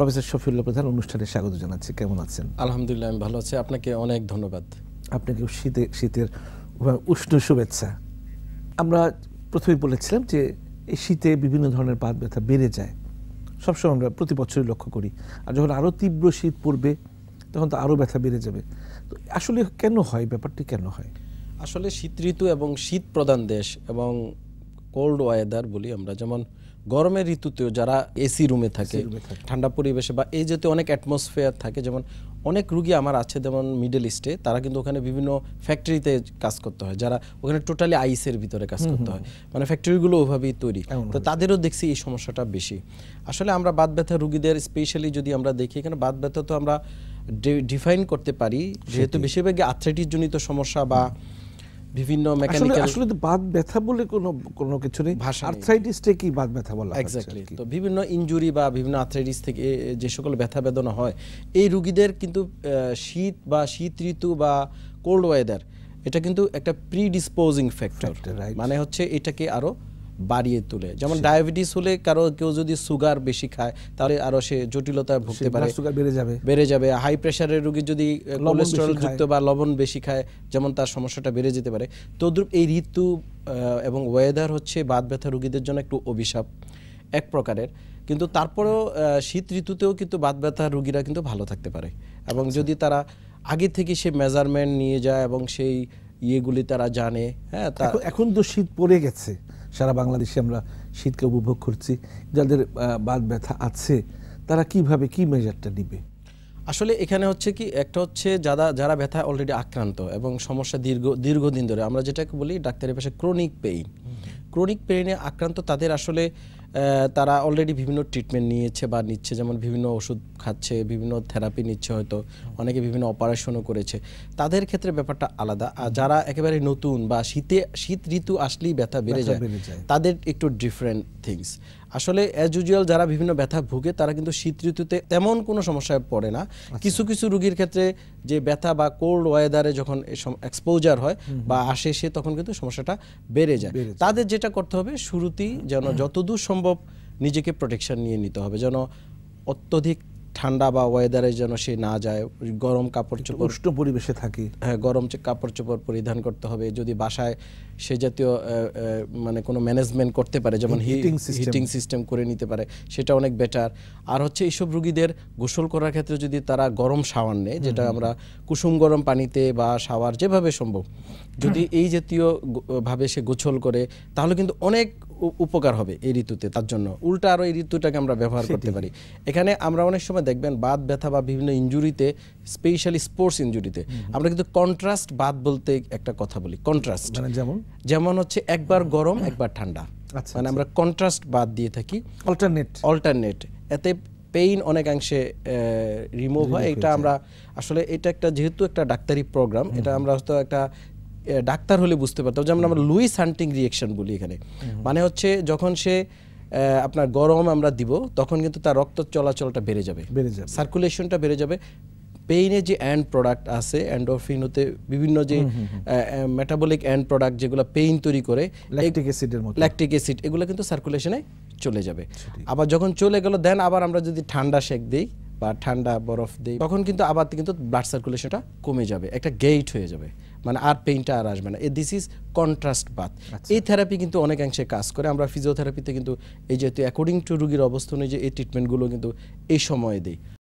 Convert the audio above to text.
Professor Shafiullah প্রধান অনুষ্ঠানে স্বাগত জানাচ্ছি কেমন আছেন আলহামদুলিল্লাহ আমি ভালো আছি আপনাকে অনেক ধন্যবাদ আপনাকে শীতে শীতের উষ্ণ শুভেচ্ছা আমরা প্রথমে বলেছিলাম যে এই শীতে বিভিন্ন ধরনের পাত ব্যথা বেড়ে যায় সবসময় আমরা প্রতি বছরই লক্ষ্য করি আর যখন আরও তীব্র শীত পড়বে তখন তো আরও ব্যথা বেড়ে যাবে তো আসলে কেন হয় ব্যাপারটি কেন হয় আসলে শীত ঋতু এবং শীত প্রধান দেশ এবং কোল্ড ওয়েদার বলি আমরা যেমন গরমের ঋতুতেও যারা এসি রুমে থাকে ঠান্ডা পরিবেশে বা এই যেতে অনেক অ্যাটমসফেয়ার থাকে যেমন অনেক রুগী আমার আছে যেমন মিডল ইস্টে তারা কিন্তু ওখানে বিভিন্ন ফ্যাক্টরিতে কাজ করতে হয় যারা ওখানে টোটালি আইসের ভিতরে কাজ করতে হয় মানে ফ্যাক্টরিগুলো ওভাবেই তৈরি তো তাদেরও দেখছি এই সমস্যাটা বেশি আসলে আমরা বাত ব্যথা রুগীদের স্পেশালি যদি আমরা দেখি এখানে বাত ব্যথা তো আমরা ডিফাইন করতে পারি যেহেতু বেশিরভাগই আথ্রাইটিস সমস্যা বা বিভিন্ন মেকানিক্যাল আসলে বাত ব্যথা বলে কোনো কোনো কিছু নেই আর্থ্রাইটিসটা কি বাত ব্যথা বলা হয় এক্স্যাক্টলি তো বিভিন্ন ইনজুরি বা বিভিন্ন আর্থ্রাইটিস থেকে যে সকল ব্যথা বেদনা হয় এই রোগীদের কিন্তু শীত বা শীত ঋতু বা কোল্ড ওয়েদার এটা কিন্তু একটা প্রিডিসপোজিং ফ্যাক্টর মানে হচ্ছে এটাকে আরো বাড়িয়ে তোলে যেমন ডায়াবেটিস হলে কারো কেউ যদি সুগার বেশি খায় তাহলে আরো সে জটিলতায় ভুগতে পারে সুগার বেড়ে যাবে বেড়ে যাবে হাই প্রেসারের রোগী যদি কোলেস্টেরল যুক্ত বা লবণ বেশি খায় যেমন তার সমস্যাটা বেড়ে যেতে পারে তদ্রুপ এই ঋতু এবং ওয়েদার হচ্ছে বাত ব্যথা রোগীদের জন্য একটু অভিশাপ এক প্রকারের কিন্তু তারপরেও শীত ঋতুতেও কিন্তু বাত ব্যথা রোগীরা কিন্তু ভালো থাকতে পারে এবং আচ্ছা। যদি তারা আগে থেকে সে মেজারমেন্ট নিয়ে যায় এবং সেই ইয়েগুলি তারা জানে হ্যাঁ এখন তো শীত পড়ে গেছে সারা বাংলাদেশে আমরা শীতকে উপভোগ করছি যাদের বাদ ব্যথা আছে তারা কিভাবে কি মেজারটা নিবে আসলে এখানে হচ্ছে কি একটা হচ্ছে যারা যারা ব্যথা অলরেডি আক্রান্ত এবং সমস্যা দীর্ঘ দীর্ঘদিন ধরে আমরা যেটাকে বলি ডাক্তারের পাশে ক্রনিক পেইন ক্রনিক পেইনে আক্রান্ত তাদের আসলে তারা অলরেডি বিভিন্ন ট্রিটমেন্ট নিয়েছে বা নিচ্ছে যেমন বিভিন্ন ওষুধ খাচ্ছে বিভিন্ন থেরাপি নিচ্ছে হয়তো অনেকে বিভিন্ন অপারেশনও করেছে তাদের ক্ষেত্রে ব্যাপারটা আলাদা আর যারা একেবারে নতুন বা শীতে শীত ঋতু আসলেই ব্যথা বেড়ে যায় তাদের একটু ডিফারেন্ট থিংস আসলে অ্যাজ ইউজুয়াল যারা বিভিন্ন ব্যথা ভুগে তারা কিন্তু শীত ঋতুতে তেমন কোনো সমস্যায় পড়ে না আচ্ছা। কিছু কিছু রুগীর ক্ষেত্রে যে ব্যথা বা কোল্ড ওয়েদারে যখন এক্সপোজার হয় বা আসে সে তখন কিন্তু সমস্যাটা বেড়ে যায় তাদের যেটা করতে হবে শুরুতেই যেন যতদূর সম্ভব সম্ভব নিজেকে প্রোটেকশান নিয়ে নিতে হবে যেন অত্যধিক ঠান্ডা বা ওয়েদারে যেন সে না যায় গরম কাপড় চোপড় উষ্ণ পরিবেশে থাকি হ্যাঁ গরম কাপড় চোপড় পরিধান করতে হবে যদি বাসায় সে জাতীয় মানে কোনো ম্যানেজমেন্ট করতে পারে যেমন হিটিং সিস্টেম করে নিতে পারে সেটা অনেক বেটার আর হচ্ছে এইসব রুগীদের গোসল করার ক্ষেত্রে যদি তারা গরম সাওয়ার নেয় যেটা আমরা কুসুম গরম পানিতে বা শাওয়ার যেভাবে সম্ভব যদি এই জাতীয় ভাবে সে গোসল করে তাহলে কিন্তু অনেক উপকার হবে এই ঋতুতে তার জন্য উল্টা আরও এই ঋতুটাকে আমরা ব্যবহার করতে পারি এখানে আমরা অনেক সময় দেখবেন বাদ ব্যথা বা বিভিন্ন ইঞ্জুরিতে স্পেশালি স্পোর্টস ইঞ্জুরিতে আমরা কিন্তু কন্ট্রাস্ট বাদ বলতে একটা কথা বলি কন্ট্রাস্ট মানে যেমন যেমন হচ্ছে একবার গরম একবার ঠান্ডা আচ্ছা, মানে আচ্ছা। আমরা কন্ট্রাস্ট বাদ দিয়ে থাকি অল্টারনেট অল্টারনেট এতে পেইন অনেকাংশে রিমুভ হয় এটা আমরা আসলে এটা একটা যেহেতু একটা ডাক্তারি প্রোগ্রাম এটা আমরা হয়তো একটা ডাক্তার হলে বুঝতে পারতাম যেমন আমরা লুইস হান্টিং রিয়েকশন বলি এখানে মানে হচ্ছে যখন সে আপনার গরম আমরা দিব তখন কিন্তু তার রক্ত চলাচলটা বেড়ে যাবে বেড়ে যাবে সার্কুলেশনটা বেড়ে যাবে পেইনে যে অ্যান্ড প্রোডাক্ট আছে অ্যান্ডোরফিন হতে বিভিন্ন যে মেটাবলিক অ্যান্ড প্রোডাক্ট যেগুলো পেইন তৈরি করে ল্যাকটিক অ্যাসিডের মতো ল্যাকটিক অ্যাসিড এগুলো কিন্তু সার্কুলেশনে চলে যাবে আবার যখন চলে গেল দেন আবার আমরা যদি ঠান্ডা শেক দিই বা ঠান্ডা বরফ দিই তখন কিন্তু আবার কিন্তু ব্লাড সার্কুলেশনটা কমে যাবে একটা গেইট হয়ে যাবে মানে আর পেইনটা আর আসবে না uh this is contrast bath এই থেরাপি কিন্তু অনেকাংশে কাজ করে আমরা ফিজিওথেরাপিতে কিন্তু এই যেহেতু অ্যাকর্ডিং টু রুগীর অবস্থা অনুযায়ী এই ট্রিটমেন্টগুলো কিন্তু এই সময়ে দিই